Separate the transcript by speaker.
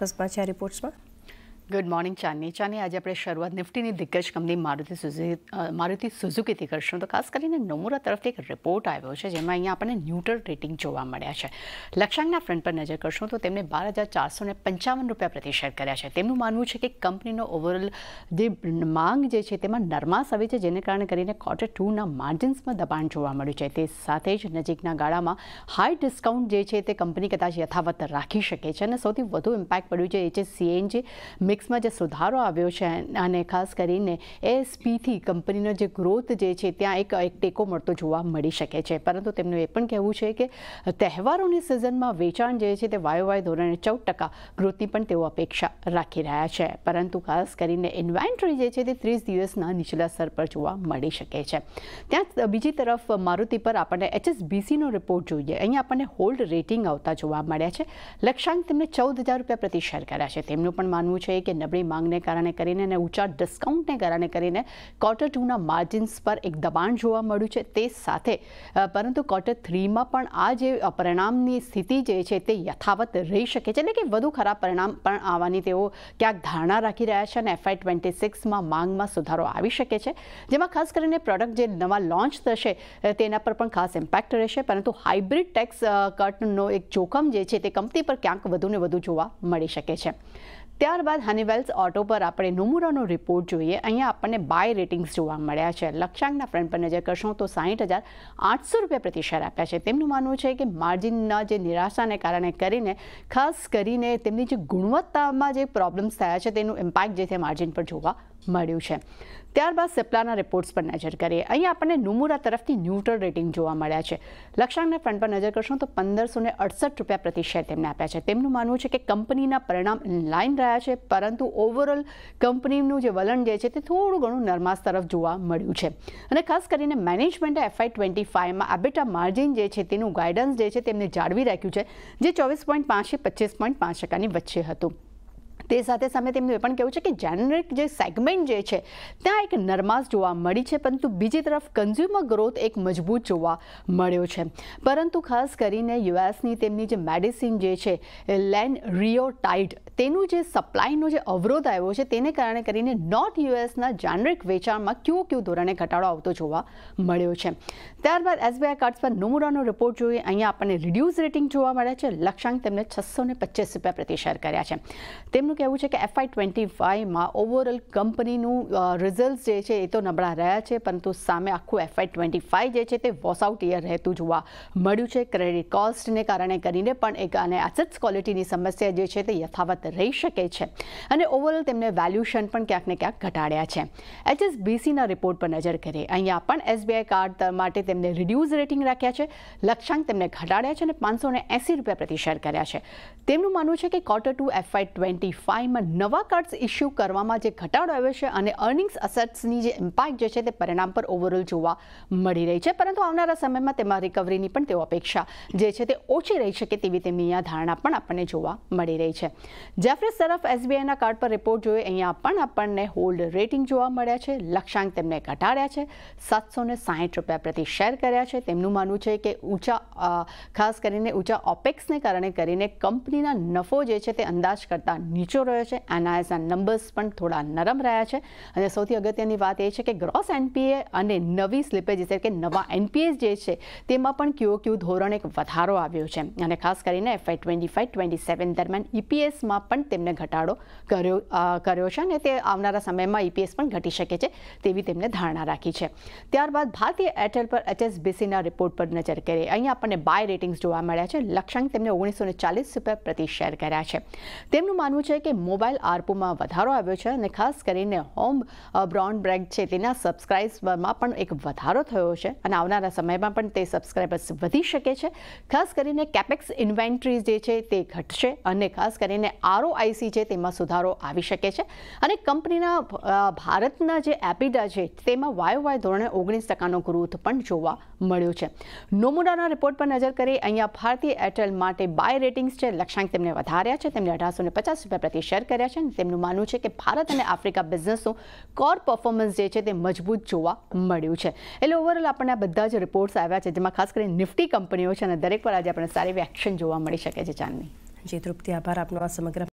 Speaker 1: કસ્બા છે રિપોર્ટ્સમાં good morning ચાંદની ચાની આજે આપણે શરૂઆત નિફ્ટીની દિગ્ગજ કંપની મારુતિ સુઝુકી મારુતિ સુઝુકીથી કરશું તો ખાસ કરીને નમુરા તરફથી એક રિપોર્ટ આવ્યો છે જેમાં અહીંયા આપણને ન્યુટ્રલ રેટિંગ જોવા મળ્યા છે લક્ષાંકના ફ્રન્ટ પર નજર કરશું તો તેમણે બાર હજાર ચારસો ને પંચાવન રૂપિયા પ્રતિ શેર કર્યા છે તેમનું માનવું છે કે કંપનીનો ઓવરઓલ જે માંગ જે છે તેમાં નરમાશ આવી છે જેને કારણે કરીને ક્વાર્ટર ટુના માર્જિન્સમાં દબાણ જોવા મળ્યું છે તે સાથે જ નજીકના ગાળામાં હાઈ ડિસ્કાઉન્ટ જે છે તે કંપની કદાચ યથાવત રાખી શકે છે અને સૌથી વધુ ઇમ્પેક્ટ પડ્યું છે એ છે સીએનજી મિક્સ માં જે સુધારા આવ્યો છે અને ખાસ કરીને એસપી થી કંપનીનો જે growth જે છે ત્યાં એક એક ટેકો મળતો જોવા મળી શકે છે પરંતુ તેમનું એ પણ કહેવું છે કે તહેવારોની સિઝનમાં વેચાણ જે છે તે YoY ધોરણે 14% વૃદ્ધિ પણ તેઓ અપેક્ષા રાખી રહ્યા છે પરંતુ ખાસ કરીને ઇન્વેન્ટરી જે છે તે 30 દિવસના નીચેલા સ્તર પર જોવા મળી શકે છે ત્યાં બીજી તરફ મારુતિ પર આપણે HSBC નો રિપોર્ટ જોઈએ અહીંયા આપણે હોલ્ડ રેટિંગ આવતા જોવા મળ્યા છે લક્ષ્યાંક તેમણે ₹14000 પ્રતિ શેર કાઢ્યા છે તેમનું પણ માનવું છે કે નબળી માંગને કારણે કરીને અને ઊંચા ડિસ્કાઉન્ટને કારણે કરીને ક્વાટર 2 ના માર્જિન્સ પર એક દબાણ જોવા મળ્યું છે તે સાથે પરંતુ ક્વાટર 3 માં પણ આ જે અપરાણામની સ્થિતિ જે છે તે યથાવત રહી શકે છે એટલે કે વધુ ખરાબ પરિણામ પણ આવવાની તેઓ ક્યાંક ધારણા રાખી રહ્યા છે અને FI26 માં માંગમાં સુધારો આવી શકે છે જેમાં ખાસ કરીને પ્રોડક્ટ જે નવા લોન્ચ થશે તેના પર પણ ખાસ ઇમ્પેક્ટ રહેશે પરંતુ હાઇબ્રિડ ટેક્સ કર્ટન નો એક જોખમ જે છે તે કંપની પર ક્યાંક વધુને વધુ જોવા મળી શકે છે ત્યારબાદ હનીવેલસ ઓટો પર આપણે નુમુરાનો રિપોર્ટ જોઈએ અહીંયા આપણે બાય રેટિંગ્સ જોવા મળ્યા છે લક્ષ્યાંકના ફ્રન્ટ પર નજર કરશો તો 60800 રૂપિયા પ્રતિ શેર આપ્યા છે તેમનું માનવું છે કે માર્જિનમાં જે નિરાશાને કારણે કરીને ખાસ કરીને તેમની જે ગુણવત્તામાં જે પ્રોબ્લેમ્સ થયા છે તેનું ઇમ્પેક્ટ જે છે માર્જિન પર જોવા મળ્યો છે ત્યારબાદ સેપ્લરના રિપોર્ટ્સ પર નજર કરીએ અહીંયા આપણે નુમુરા તરફની ન્યુટ્રલ રેટિંગ જોવા મળ્યા છે લક્ષ્યાંકના ફ્રન્ટ પર નજર કરશો તો 1568 રૂપિયા પ્રતિ શેર તેમણે આપ્યા છે તેમનું માનવું છે કે કંપનીના પરિણામ લાઇન રહ્યા છે પરંતુ ઓવરઓલ કંપનીનું જે વલણ જે છે તે થોડું ઘણું નરમાસ તરફ જોવા મળ્યું છે અને ખાસ કરીને મેનેજમેન્ટે એફઆઈ ટ્વેન્ટી ફાઇવમાં આબેટા માર્જિન જે છે તેનું ગાઈડન્સ જે છે તેમને જાળવી રાખ્યું છે જે ચોવીસ પોઈન્ટ પાંચથી પચીસ પોઈન્ટ પાંચ ટકાની વચ્ચે હતું તેસાથે સાથે તેમનું એ પણ કહું છું કે જનરેક જે સેગમેન્ટ જે છે ત્યાં એક નરમાશ જોવા મળી છે પરંતુ બીજી તરફ કન્ઝ્યુમર growth એક મજબૂત જોવા મળ્યો છે પરંતુ ખાસ કરીને યુએસની તેમની જે મેડિસિન જે છે લેન રિયોટાઇડ તેનું જે સપ્લાયનો જે અવરોધ આવ્યો છે તેના કારણે કરીને નોટ યુએસ ના જનરિક વેચાણમાં ક્યુક્યુ ધોરણે ઘટાડો આવતો જોવા મળ્યો છે ત્યાર બાદ SBI કાર્ડ્સ પર નોમોરનો રિપોર્ટ જોઈએ અહીંયા આપણે રિડ્યુસ રેટિંગ જોવા મળ્યા છે લક્ષ્યાંક તેમણે 625 રૂપિયા પ્રતિ શેર કર્યા છે કેવું છે કે FI25 માં ઓવરঅল કંપની નું રિઝલ્ટ જે છે એ તો નબડું રહ્યા છે પરંતુ સામે આખું FI25 જે છે તે વોશ આઉટ યર રહેતું જોવા મળ્યું છે ક્રેડિટ કોસ્ટને કારણે કરીને પણ એક અને એસેટ ક્વોલિટી ની સમસ્યા જે છે તે યથાવત રહી શકે છે અને ઓવરঅল તેમને વેલ્યુએશન પણ ક્યાંક ને ક્યાંક ઘટાડ્યા છે HSBC ના રિપોર્ટ પર નજર કરે અહીંયા પણ SBI કાર્ડ માટે તેમણે રિડ્યુસ રેટિંગ રાખ્યા છે લક્ષ્યાંક તેમણે ઘટાડ્યા છે અને 580 રૂપિયા પ્રતિ શેર કર્યા છે તેમનું મનો છે કે ક્વાટર 2 FI20 ફાઇવમાં નવા કાર્ડ્સ ઇસ્યુ કરવામાં જે ઘટાડો આવ્યો છે અને અર્નિંગ્સ અસેટ્સની જે ઇમ્પેક્ટ જે છે તે પરિણામ પર ઓવરઓલ જોવા મળી રહી છે પરંતુ આવનારા સમયમાં તેમાં રિકવરીની પણ તેઓ અપેક્ષા જે છે તે ઓછી રહી શકે તેવી તેમની અહીંયા ધારણા પણ આપણને જોવા મળી રહી છે જેફ્રી સરફ એસબીઆઈના કાર્ડ પર રિપોર્ટ જોઈએ અહીંયા પણ આપણને હોલ્ડ રેટિંગ જોવા મળ્યા છે લક્ષ્યાંક તેમને ઘટાડ્યા છે સાતસો ને સાહીઠ રૂપિયા પ્રતિ શેર કર્યા છે તેમનું માનવું છે કે ઊંચા ખાસ કરીને ઊંચા ઓપેક્સને કારણે કરીને કંપનીના નફો જે છે તે અંદાજ કરતાં નીચે છો રહ્યો છે આના એસા નંબર્સ પણ થોડા નરમ રહ્યા છે અને સૌથી અગત્યની વાત એ છે કે ગ્રોસ એનપીએ અને નવી સ્લિપે જેસર કે નવા એનપીએસ જે છે તેમાં પણ ક્યુઓક્યુ ધોરણ એક વધારો આવ્યો છે અને ખાસ કરીને f25 27 દરમિયાન ઇપીએસ માં પણ તેમણે ઘટાડો કર્યો કર્યો છે અને તે આવનારા સમયમાં ઇપીએસ પણ ઘટી શકે છે તેવી તેમણે ધારણા રાખી છે ત્યારબાદ ભારતીય એરટેલ પર એટેસ્ટ બીસી ના રિપોર્ટ પર નજર કરે અહીંયા આપણે બાય રેટિંગ્સ જોવા મળ્યા છે લક્ષ્યાંક તેમણે 1940 રૂપિયા પ્રતિ શેર કર્યા છે તેમનું માનવું છે કે મોબાઈલ આરપોમાં વધારો આવ્યો છે અને ખાસ કરીને હોમ બ્રોડબ્રેડ ચેટીના સબસ્ક્રાઇબરમાં પણ એક વધારો થયો છે અને આવનારા સમયમાં પણ તે સબસ્ક્રાઇબર્સ વધી શકે છે ખાસ કરીને કેપેક્સ ઇન્વેન્ટરી જે છે તે ઘટશે અને ખાસ કરીને आरओઆઈસી જે તેમાં સુધારો આવી શકે છે અને કંપનીના ભારતના જે એપીડા છે તેમાં વાય વાય ધોરણે 19% નો growth પણ જોવા મળ્યો છે નોમુરાના રિપોર્ટ પર નજર કરે અયા ભારતીય Airtel માટે બાય રેટિંગ્સ છે લક્ષ્યાંક તેમણે વધાર્યા છે તેમણે 1850 રૂપિયા શેર કર્યા છે તેમનું માનવું છે કે ભારત અને આફ리카 બિઝનેસનો કોર પરફોર્મન્સ જે છે તે મજબૂત જોવા મળ્યો છે એટલે ઓવરલ આપણે આ બધા જે રિપોર્ટ્સ આવ્યા છે જેમાં ખાસ કરીને નિફ્ટી કંપનીઓ છે અને દરેક પર આજે આપણે સારી વેક્શન જોવા મળી શકે છે ચાંદની જે કૃત્ય આભાર આપનો આસમગ્ર